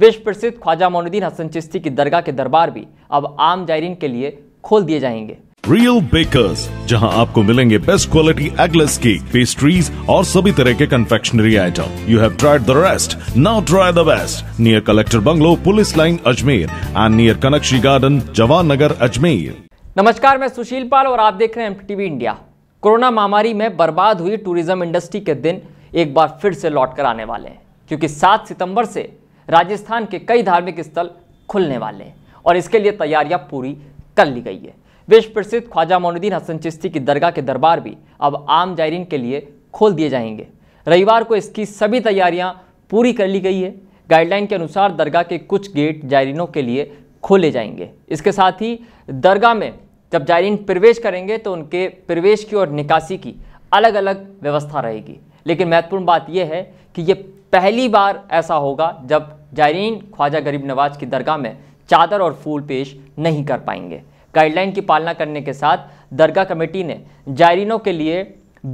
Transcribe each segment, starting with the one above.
विश्व प्रसिद्ध ख्वाजा मोनुद्दीन हसन चिश्ती की दरगाह के दरबार भी अब आम जायरीन के लिए खोल दिए जाएंगे रियल बेकर्स जहां आपको मिलेंगे best quality eggless cake pastries और सभी तरह के confectionery item you have tried the rest now try the best near collector bungalow police line Ajmer and near Kanakshi garden Jawan Nagar Ajmer नमस्कार मैं सुशील पाल और आप देख रहे हैं एमटीवी इंडिया कोरोना महामारी में बर्बाद हुई टूरिज्म इंडस्ट्री के दिन एक बार फिर से लौट कर आने वाले हैं क्योंकि 7 सितंबर से राजस्थान के कई धार्मिक स्थल खुलने वाले हैं और इसके लिए तैयारियां पूरी कर ली गई है विश्व प्रसिद्ध ख्वाजा मोनुद्दीन हसन चिश्ती की दरगाह के दरबार भी अब आम जायरीन के लिए खोल दिए जाएंगे रविवार को इसकी सभी तैयारियाँ पूरी कर ली गई है गाइडलाइन के अनुसार दरगाह के कुछ गेट जायरीनों के लिए खोले जाएंगे इसके साथ ही दरगाह में जब जायरीन प्रवेश करेंगे तो उनके प्रवेश की और निकासी की अलग अलग व्यवस्था रहेगी लेकिन महत्वपूर्ण बात यह है कि ये पहली बार ऐसा होगा जब जायरीन ख्वाजा गरीब नवाज की दरगाह में चादर और फूल पेश नहीं कर पाएंगे गाइडलाइन की पालना करने के साथ दरगाह कमेटी ने जायरीनों के लिए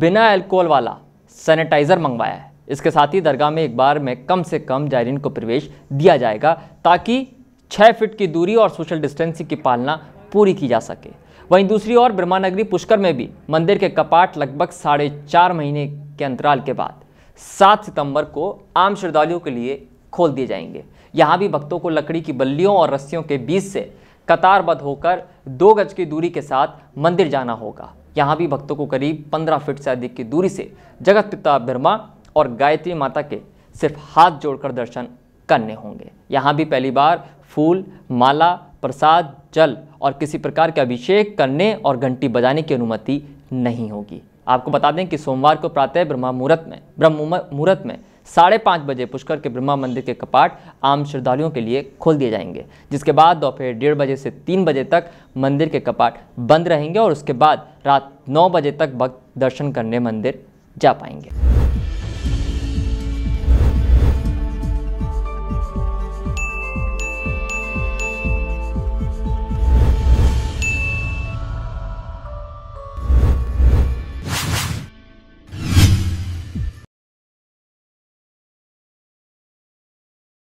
बिना एल्कोहल वाला सैनिटाइज़र मंगवाया है इसके साथ ही दरगाह में एक बार में कम से कम जायरीन को प्रवेश दिया जाएगा ताकि छः फिट की दूरी और सोशल डिस्टेंसिंग की पालना पूरी की जा सके वहीं दूसरी ओर ब्रह्मानगरी पुष्कर में भी मंदिर के कपाट लगभग साढ़े चार महीने के अंतराल के बाद सात सितंबर को आम श्रद्धालुओं के लिए खोल दिए जाएंगे यहाँ भी भक्तों को लकड़ी की बल्लियों और रस्सियों के बीच से कतारबद्ध होकर दो गज की दूरी के साथ मंदिर जाना होगा यहाँ भी भक्तों को करीब पंद्रह फीट से अधिक की दूरी से जगत पिता ब्रह्मा और गायत्री माता के सिर्फ हाथ जोड़कर दर्शन करने होंगे यहाँ भी पहली बार फूल माला प्रसाद जल और किसी प्रकार के अभिषेक करने और घंटी बजाने की अनुमति नहीं होगी आपको बता दें कि सोमवार को प्रातः ब्रह्मा मुहूर्त में ब्रह्म मुहूर्त में साढ़े पाँच बजे पुष्कर के ब्रह्मा मंदिर के कपाट आम श्रद्धालुओं के लिए खोल दिए जाएंगे जिसके बाद दोपहर डेढ़ बजे से तीन बजे तक मंदिर के कपाट बंद रहेंगे और उसके बाद रात नौ बजे तक भक्त दर्शन करने मंदिर जा पाएंगे